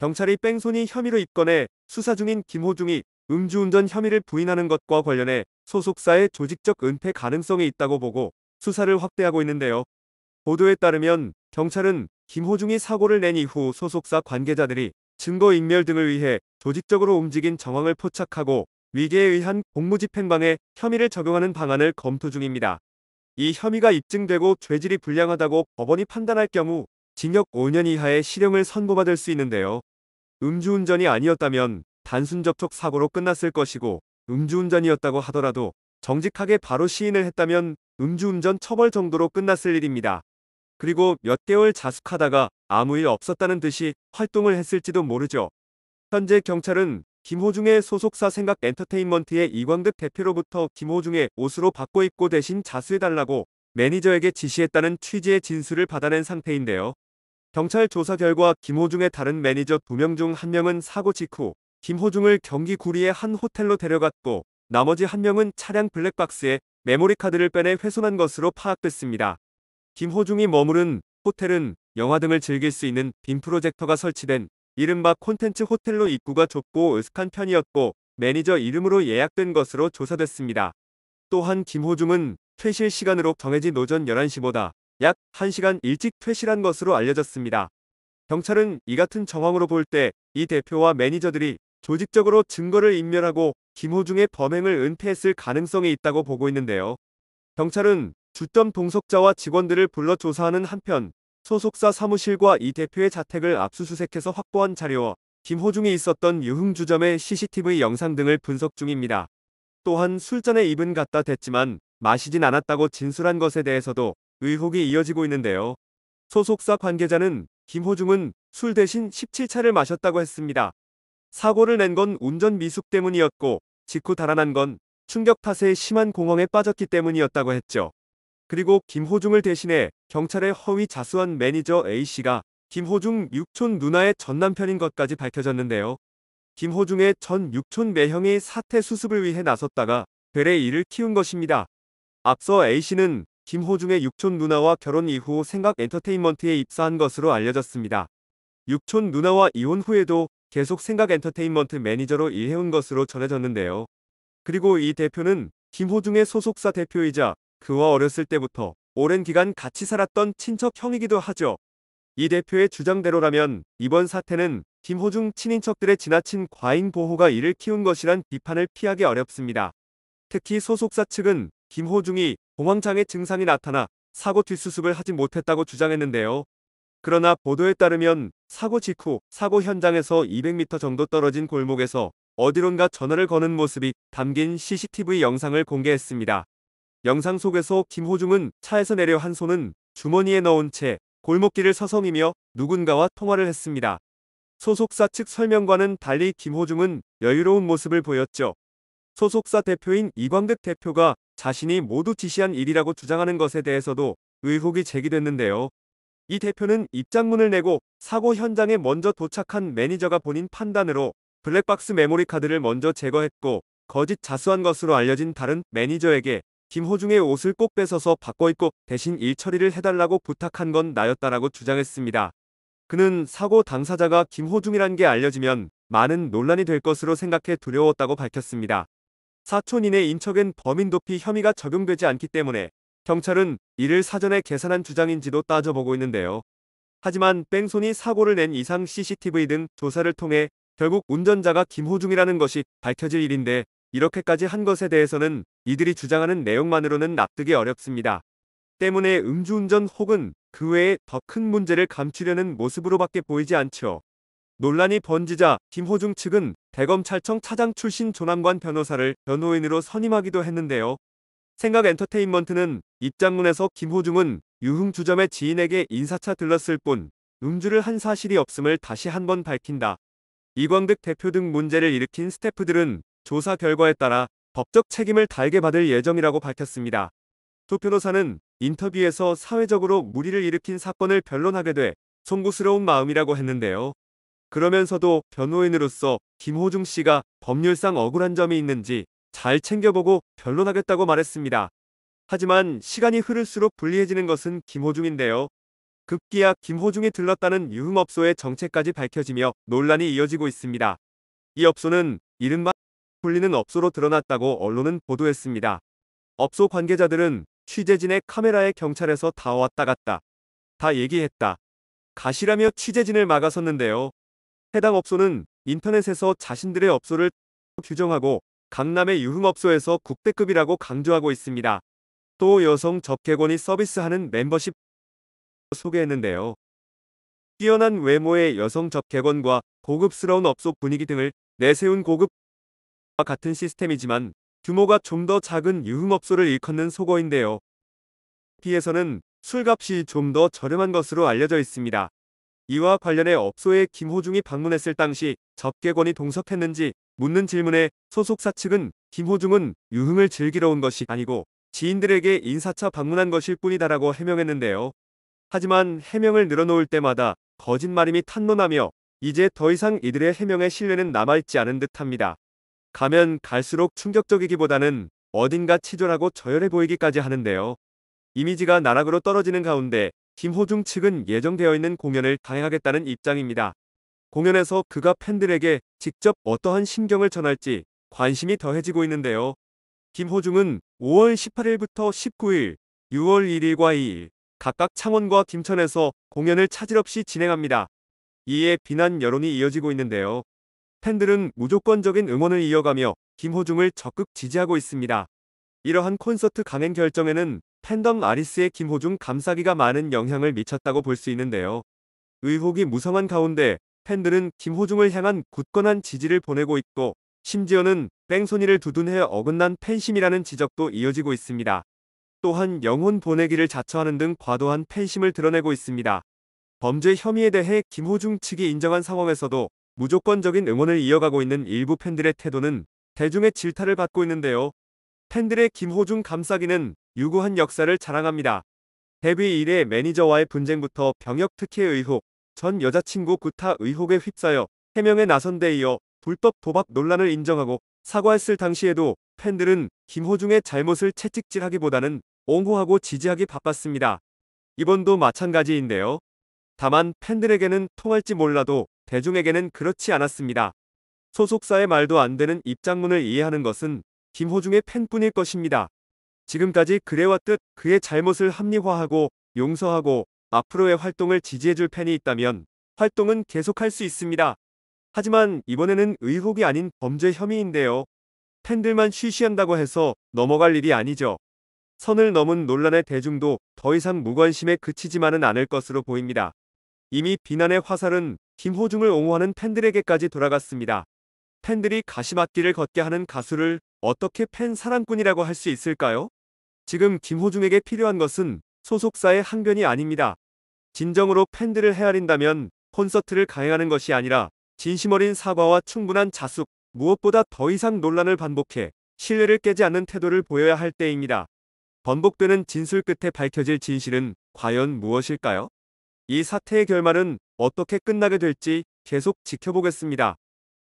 경찰이 뺑소니 혐의로 입건해 수사 중인 김호중이 음주운전 혐의를 부인하는 것과 관련해 소속사의 조직적 은폐 가능성이 있다고 보고 수사를 확대하고 있는데요. 보도에 따르면 경찰은 김호중이 사고를 낸 이후 소속사 관계자들이 증거인멸 등을 위해 조직적으로 움직인 정황을 포착하고 위계에 의한 공무집행방해 혐의를 적용하는 방안을 검토 중입니다. 이 혐의가 입증되고 죄질이 불량하다고 법원이 판단할 경우 징역 5년 이하의 실형을 선고받을 수 있는데요. 음주운전이 아니었다면 단순 접촉 사고로 끝났을 것이고 음주운전이었다고 하더라도 정직하게 바로 시인을 했다면 음주운전 처벌 정도로 끝났을 일입니다. 그리고 몇 개월 자숙하다가 아무 일 없었다는 듯이 활동을 했을지도 모르죠. 현재 경찰은 김호중의 소속사 생각 엔터테인먼트의 이광득 대표로부터 김호중의 옷으로 바꿔 입고 대신 자수해달라고 매니저에게 지시했다는 취지의 진술을 받아낸 상태인데요. 경찰 조사 결과 김호중의 다른 매니저 2명 중 1명은 사고 직후 김호중을 경기 구리의 한 호텔로 데려갔고 나머지 1명은 차량 블랙박스에 메모리 카드를 빼내 훼손한 것으로 파악됐습니다. 김호중이 머무른 호텔은 영화 등을 즐길 수 있는 빔 프로젝터가 설치된 이른바 콘텐츠 호텔로 입구가 좁고 으슥한 편이었고 매니저 이름으로 예약된 것으로 조사됐습니다. 또한 김호중은 퇴실 시간으로 정해진 오전 11시보다 약 1시간 일찍 퇴실한 것으로 알려졌습니다. 경찰은 이 같은 정황으로 볼 때 이 대표와 매니저들이 조직적으로 증거를 인멸하고 김호중의 범행을 은폐했을 가능성이 있다고 보고 있는데요. 경찰은 주점 동석자와 직원들을 불러 조사하는 한편 소속사 사무실과 이 대표의 자택을 압수수색해서 확보한 자료와 김호중이 있었던 유흥주점의 CCTV 영상 등을 분석 중입니다. 또한 술잔에 입은 갖다 댔지만 마시진 않았다고 진술한 것에 대해서도 의혹이 이어지고 있는데요. 소속사 관계자는 김호중은 술 대신 17차를 마셨다고 했습니다. 사고를 낸 건 운전 미숙 때문이었고 직후 달아난 건 충격 탓에 심한 공황에 빠졌기 때문이었다고 했죠. 그리고 김호중을 대신해 경찰의 허위 자수한 매니저 A씨가 김호중 육촌 누나의 전남편인 것까지 밝혀졌는데요. 김호중의 전 육촌 매형이 사태 수습을 위해 나섰다가 되레 일을 키운 것입니다. 앞서 A씨는 김호중의 육촌 누나와 결혼 이후 생각 엔터테인먼트에 입사한 것으로 알려졌습니다. 육촌 누나와 이혼 후에도 계속 생각 엔터테인먼트 매니저로 일해온 것으로 전해졌는데요. 그리고 이 대표는 김호중의 소속사 대표이자 그와 어렸을 때부터 오랜 기간 같이 살았던 친척 형이기도 하죠. 이 대표의 주장대로라면 이번 사태는 김호중 친인척들의 지나친 과잉 보호가 이를 키운 것이란 비판을 피하기 어렵습니다. 특히 소속사 측은 김호중이 공황장애 증상이 나타나 사고 뒷수습을 하지 못했다고 주장했는데요. 그러나 보도에 따르면 사고 직후 사고 현장에서 200m 정도 떨어진 골목에서 어디론가 전화를 거는 모습이 담긴 CCTV 영상을 공개했습니다. 영상 속에서 김호중은 차에서 내려 한 손은 주머니에 넣은 채 골목길을 서성이며 누군가와 통화를 했습니다. 소속사 측 설명과는 달리 김호중은 여유로운 모습을 보였죠. 소속사 대표인 이광득 대표가 자신이 모두 지시한 일이라고 주장하는 것에 대해서도 의혹이 제기됐는데요. 이 대표는 입장문을 내고 사고 현장에 먼저 도착한 매니저가 본인 판단으로 블랙박스 메모리 카드를 먼저 제거했고 거짓 자수한 것으로 알려진 다른 매니저에게 김호중의 옷을 꼭 뺏어서 바꿔 입고 대신 일 처리를 해달라고 부탁한 건 나였다라고 주장했습니다. 그는 사고 당사자가 김호중이란 게 알려지면 많은 논란이 될 것으로 생각해 두려웠다고 밝혔습니다. 사촌인의 인척엔 범인 도피 혐의가 적용되지 않기 때문에 경찰은 이를 사전에 계산한 주장인지도 따져보고 있는데요. 하지만 뺑소니 사고를 낸 이상 CCTV 등 조사를 통해 결국 운전자가 김호중이라는 것이 밝혀질 일인데 이렇게까지 한 것에 대해서는 이들이 주장하는 내용만으로는 납득이 어렵습니다. 때문에 음주운전 혹은 그 외에 더 큰 문제를 감추려는 모습으로밖에 보이지 않죠. 논란이 번지자 김호중 측은 대검찰청 차장 출신 조남관 변호사를 변호인으로 선임하기도 했는데요. 생각엔터테인먼트는 입장문에서 김호중은 유흥 주점의 지인에게 인사차 들렀을 뿐 음주를 한 사실이 없음을 다시 한 번 밝힌다. 이광득 대표 등 문제를 일으킨 스태프들은 조사 결과에 따라 법적 책임을 달게 받을 예정이라고 밝혔습니다. 조 변호사는 인터뷰에서 사회적으로 무리를 일으킨 사건을 변론하게 돼 송구스러운 마음이라고 했는데요. 그러면서도 변호인으로서 김호중 씨가 법률상 억울한 점이 있는지 잘 챙겨보고 변론하겠다고 말했습니다. 하지만 시간이 흐를수록 불리해지는 것은 김호중인데요. 급기야 김호중이 들렀다는 유흥업소의 정체까지 밝혀지며 논란이 이어지고 있습니다. 이 업소는 이른바 불리는 업소로 드러났다고 언론은 보도했습니다. 업소 관계자들은 취재진의 카메라에 경찰에서 다 왔다 갔다 다 얘기했다. 가시라며 취재진을 막아섰는데요. 해당 업소는 인터넷에서 자신들의 업소를 규정하고 강남의 유흥업소에서 국대급이라고 강조하고 있습니다. 또 여성 접객원이 서비스하는 멤버십 소개했는데요. 뛰어난 외모의 여성 접객원과 고급스러운 업소 분위기 등을 내세운 고급과 같은 시스템이지만 규모가 좀 더 작은 유흥업소를 일컫는 속어인데요. 비에서는 술값이 좀 더 저렴한 것으로 알려져 있습니다. 이와 관련해 업소에 김호중이 방문했을 당시 접객원이 동석했는지 묻는 질문에 소속사 측은 김호중은 유흥을 즐기러 온 것이 아니고 지인들에게 인사차 방문한 것일 뿐이다라고 해명했는데요. 하지만 해명을 늘어놓을 때마다 거짓말임이 탄로나며 이제 더 이상 이들의 해명의 신뢰는 남아있지 않은 듯합니다. 가면 갈수록 충격적이기보다는 어딘가 치졸하고 저열해 보이기까지 하는데요. 이미지가 나락으로 떨어지는 가운데 김호중 측은 예정되어 있는 공연을 다행하겠다는 입장입니다. 공연에서 그가 팬들에게 직접 어떠한 신경을 전할지 관심이 더해지고 있는데요. 김호중은 5월 18일부터 19일, 6월 1일과 2일 각각 창원과 김천에서 공연을 차질 없이 진행합니다. 이에 비난 여론이 이어지고 있는데요. 팬들은 무조건적인 응원을 이어가며 김호중을 적극 지지하고 있습니다. 이러한 콘서트 강행 결정에는 팬덤 아리스의 김호중 감싸기가 많은 영향을 미쳤다고 볼 수 있는데요. 의혹이 무성한 가운데 팬들은 김호중을 향한 굳건한 지지를 보내고 있고 심지어는 뺑소니를 두둔해 어긋난 팬심이라는 지적도 이어지고 있습니다. 또한 영혼 보내기를 자처하는 등 과도한 팬심을 드러내고 있습니다. 범죄 혐의에 대해 김호중 측이 인정한 상황에서도 무조건적인 응원을 이어가고 있는 일부 팬들의 태도는 대중의 질타를 받고 있는데요. 팬들의 김호중 감싸기는 유구한 역사를 자랑합니다. 데뷔 이래 매니저와의 분쟁부터 병역 특혜 의혹, 전 여자친구 구타 의혹에 휩싸여 해명에 나선 데 이어 불법 도박 논란을 인정하고 사과했을 당시에도 팬들은 김호중의 잘못을 채찍질하기보다는 옹호하고 지지하기 바빴습니다. 이번도 마찬가지인데요. 다만 팬들에게는 통할지 몰라도 대중에게는 그렇지 않았습니다. 소속사의 말도 안 되는 입장문을 이해하는 것은 김호중의 팬뿐일 것입니다. 지금까지 그래왔듯 그의 잘못을 합리화하고 용서하고 앞으로의 활동을 지지해줄 팬이 있다면 활동은 계속할 수 있습니다. 하지만 이번에는 의혹이 아닌 범죄 혐의인데요. 팬들만 쉬쉬한다고 해서 넘어갈 일이 아니죠. 선을 넘은 논란의 대중도 더 이상 무관심에 그치지만은 않을 것으로 보입니다. 이미 비난의 화살은 김호중을 옹호하는 팬들에게까지 돌아갔습니다. 팬들이 가시밭길을 걷게 하는 가수를 어떻게 팬 사랑꾼이라고 할 수 있을까요? 지금 김호중에게 필요한 것은 소속사의 항변이 아닙니다. 진정으로 팬들을 헤아린다면 콘서트를 강행하는 것이 아니라 진심 어린 사과와 충분한 자숙, 무엇보다 더 이상 논란을 반복해 신뢰를 깨지 않는 태도를 보여야 할 때입니다. 번복되는 진술 끝에 밝혀질 진실은 과연 무엇일까요? 이 사태의 결말은 어떻게 끝나게 될지 계속 지켜보겠습니다.